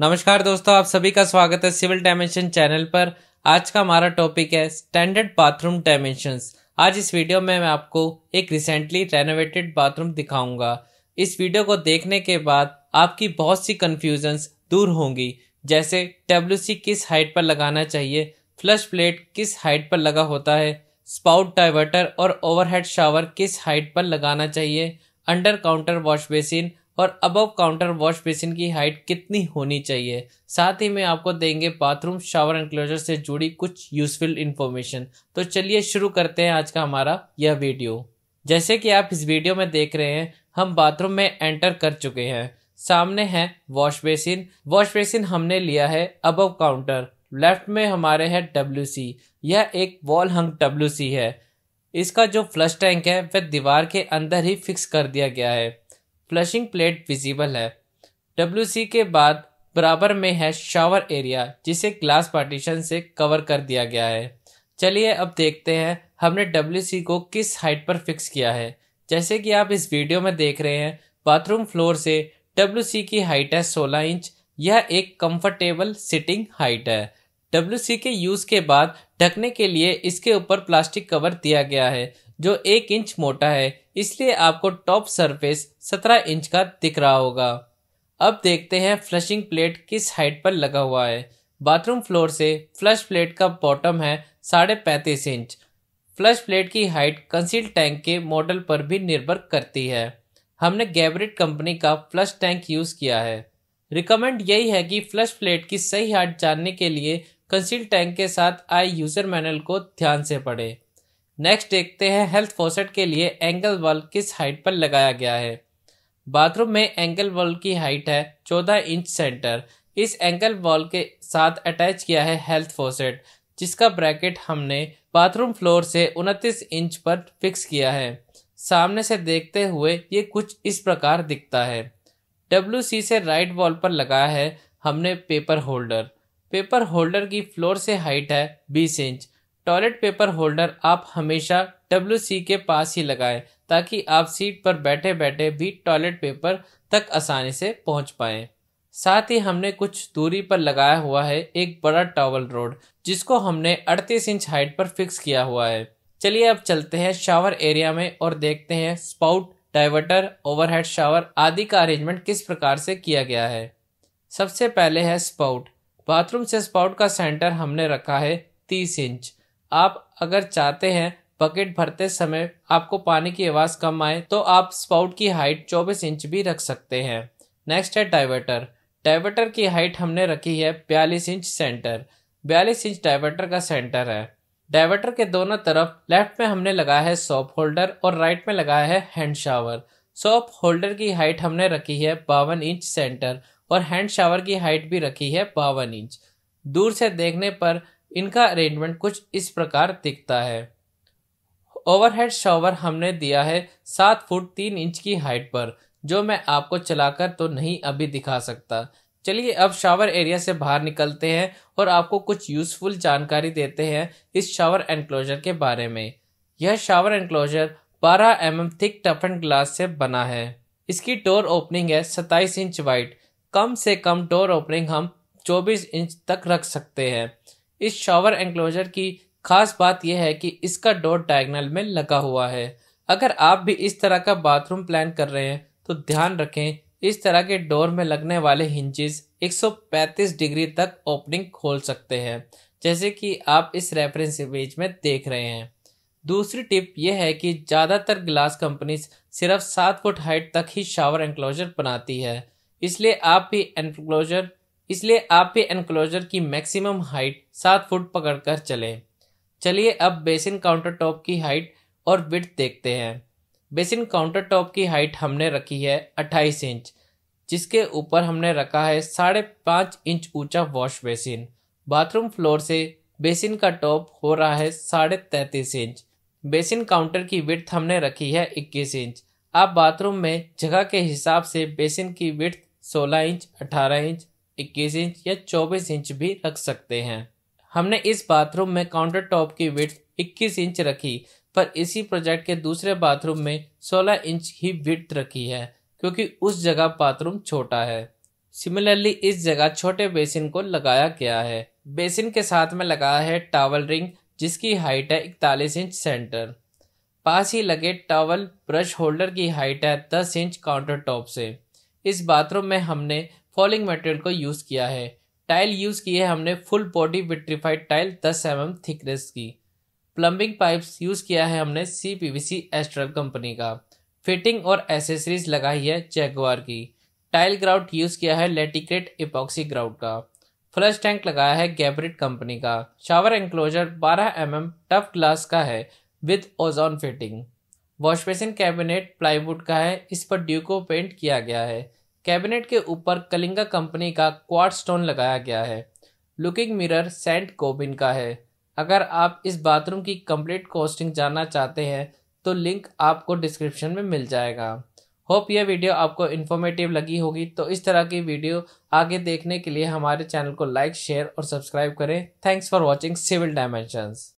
नमस्कार दोस्तों आप सभी का स्वागत है सिविल डायमेंशन चैनल पर आज का हमारा टॉपिक है स्टैंडर्ड बाथरूम डायमेंशंस आज इस वीडियो में मैं आपको एक रिसेंटली रेनोवेटेड बाथरूम दिखाऊंगा इस वीडियो को देखने के बाद आपकी बहुत सी कन्फ्यूजन्स दूर होंगी जैसे डब्ल्यू किस हाइट पर लगाना चाहिए फ्लश प्लेट किस हाइट पर लगा होता है स्पाउट डाइवर्टर और ओवरहेड शावर किस हाइट पर लगाना चाहिए अंडर काउंटर वॉश बेसिन और अबव काउंटर वॉश बेसिन की हाइट कितनी होनी चाहिए साथ ही में आपको देंगे बाथरूम शावर एनक्लोजर से जुड़ी कुछ यूजफुल इन्फॉर्मेशन तो चलिए शुरू करते हैं आज का हमारा यह वीडियो जैसे कि आप इस वीडियो में देख रहे हैं हम बाथरूम में एंटर कर चुके हैं सामने है वॉश बेसिन वॉश बेसिन हमने लिया है अबव काउंटर लेफ्ट में हमारे है डब्ल्यू यह एक वॉल हंग डब्ल्यू है इसका जो फ्लश टैंक है वह दीवार के अंदर ही फिक्स कर दिया गया है फ्लशिंग प्लेट विजिबल है डब्ल्यू के बाद बराबर में है शावर एरिया जिसे ग्लास पार्टीशन से कवर कर दिया गया है चलिए अब देखते हैं हमने डब्ल्यू को किस हाइट पर फिक्स किया है जैसे कि आप इस वीडियो में देख रहे हैं बाथरूम फ्लोर से डब्ल्यू की हाइट है 16 इंच यह एक कंफर्टेबल सिटिंग हाइट है डब्ल्यू के यूज़ के बाद ढकने के लिए इसके ऊपर प्लास्टिक कवर दिया गया है जो एक इंच मोटा है इसलिए आपको टॉप सरफेस 17 इंच का दिख रहा होगा अब देखते हैं फ्लशिंग प्लेट किस हाइट पर लगा हुआ है बाथरूम फ्लोर से फ्लश प्लेट का बॉटम है साढ़े पैंतीस इंच फ्लश प्लेट की हाइट कंसील टैंक के मॉडल पर भी निर्भर करती है हमने गैबरेट कंपनी का फ्लश टैंक यूज़ किया है रिकमेंड यही है कि फ्लश प्लेट की सही हाइट जानने के लिए कंसील टैंक के साथ आए यूज़र मैनुअल को ध्यान से पढ़ें नेक्स्ट देखते हैं हेल्थ फोसेट के लिए एंगल वॉल किस हाइट पर लगाया गया है बाथरूम में एंगल वॉल की हाइट है चौदह इंच सेंटर इस एंगल वॉल के साथ अटैच किया है हेल्थ फोसेट जिसका ब्रैकेट हमने बाथरूम फ्लोर से उनतीस इंच पर फिक्स किया है सामने से देखते हुए ये कुछ इस प्रकार दिखता है डब्ल्यू सी से राइट वॉल पर लगाया है हमने पेपर होल्डर पेपर होल्डर की फ्लोर से हाइट है बीस इंच टॉयलेट पेपर होल्डर आप हमेशा डब्ल्यू के पास ही लगाएं ताकि आप सीट पर बैठे बैठे भी टॉयलेट पेपर तक आसानी से पहुंच पाएं। साथ ही हमने कुछ दूरी पर लगाया हुआ है एक बड़ा टॉवल रोड जिसको हमने 38 इंच हाइट पर फिक्स किया हुआ है चलिए अब चलते हैं शावर एरिया में और देखते हैं स्पाउट डाइवर्टर ओवरहेड शावर आदि का अरेंजमेंट किस प्रकार से किया गया है सबसे पहले है स्पाउट बाथरूम से स्पाउट का सेंटर हमने रखा है तीस इंच आप अगर चाहते हैं बकेट भरते समय आपको पानी की आवाज़ कम आए तो आप स्पाउट की हाइट 24 इंच भी रख सकते हैं नेक्स्ट है डाइवर्टर डाइवर्टर की हाइट हमने रखी है बयालीस इंच सेंटर बयालीस इंच डाइवर्टर का सेंटर है डाइवर्टर के दोनों तरफ लेफ्ट में हमने लगाया है सॉप होल्डर और राइट में लगाया है हैंड शावर सॉप होल्डर की हाइट हमने रखी है बावन इंच सेंटर और हैंड शावर की हाइट भी रखी है बावन इंच दूर से देखने पर इनका अरेंजमेंट कुछ इस प्रकार दिखता है ओवरहेड शॉवर हमने दिया है सात फुट तीन इंच की हाइट पर जो मैं आपको चलाकर तो नहीं अभी दिखा सकता चलिए अब शावर एरिया से बाहर निकलते हैं और आपको कुछ यूज़फुल जानकारी देते हैं इस शावर एनक्लोजर के बारे में यह shower enclosure 12 M mm thick and glass से बना है इसकी डोर ओपनिंग है सताइस इंच वाइड कम से कम डोर ओपनिंग हम 24 इंच तक रख सकते हैं इस शॉवर एंक्लोजर की खास बात यह है कि इसका डोर डायगनल में लगा हुआ है अगर आप भी इस तरह का बाथरूम प्लान कर रहे हैं तो ध्यान रखें इस तरह के डोर में लगने वाले हिंजेस 135 डिग्री तक ओपनिंग खोल सकते हैं जैसे कि आप इस रेफरेंस इमेज में देख रहे हैं दूसरी टिप यह है कि ज़्यादातर ग्लास कंपनीज सिर्फ सात फुट हाइट तक ही शावर एंक्लोजर बनाती है इसलिए आप भी एनक्लोजर इसलिए आप भी एनक्लोजर की मैक्सिमम हाइट सात फुट पकड़कर चलें चलिए अब बेसिन काउंटर टॉप की हाइट और विथ देखते हैं बेसिन काउंटर टॉप की हाइट हमने रखी है अट्ठाईस इंच जिसके ऊपर हमने रखा है साढ़े पाँच इंच ऊंचा वॉश बेसिन बाथरूम फ्लोर से बेसिन का टॉप हो रहा है साढ़े तैंतीस इंच बेसिन काउंटर की विथ हमने रखी है इक्कीस इंच आप बाथरूम में जगह के हिसाब से बेसिन की विथ सोलह इंच अठारह इंच इक्कीस इंच या चौबीस इंच भी रख सकते हैं हमने इस बाथरूम में काउंटर टॉप की विथ इक्कीस इंच रखी पर इसी प्रोजेक्ट के दूसरे बाथरूम में सोलह इंच ही विथ रखी है क्योंकि उस जगह बाथरूम छोटा है सिमिलरली इस जगह छोटे बेसिन को लगाया गया है बेसिन के साथ में लगाया है टावल रिंग जिसकी हाइट है इकतालीस इंच सेंटर पास ही लगे टॉवल ब्रश होल्डर की हाइट है दस इंच काउंटर टॉप से इस बाथरूम में हमने फॉलिंग मटेरियल को यूज़ किया है टाइल यूज़ की है हमने फुल बॉडी विट्रीफाइड टाइल दस एम एम थिकनेस की प्लम्बिंग पाइप्स यूज़ किया है हमने C P V C Astral company का फिटिंग और एसेसरीज लगाई है जैगवार की टाइल ग्राउट यूज़ किया है लेटिक्रेट इपॉक्सी ग्राउट का फ्लश टैंक लगाया है गैबरिट कंपनी का shower enclosure 12 M mm tough glass का है with Ozone fitting wash basin cabinet plywood का है इस पर ड्यूको पेंट किया गया है कैबिनेट के ऊपर कलिंगा कंपनी का क्वाड स्टोन लगाया गया है लुकिंग मिरर सेंट कोबिन का है अगर आप इस बाथरूम की कंप्लीट कॉस्टिंग जानना चाहते हैं तो लिंक आपको डिस्क्रिप्शन में मिल जाएगा होप यह वीडियो आपको इन्फॉर्मेटिव लगी होगी तो इस तरह की वीडियो आगे देखने के लिए हमारे चैनल को लाइक शेयर और सब्सक्राइब करें thanks for watching civil dimensions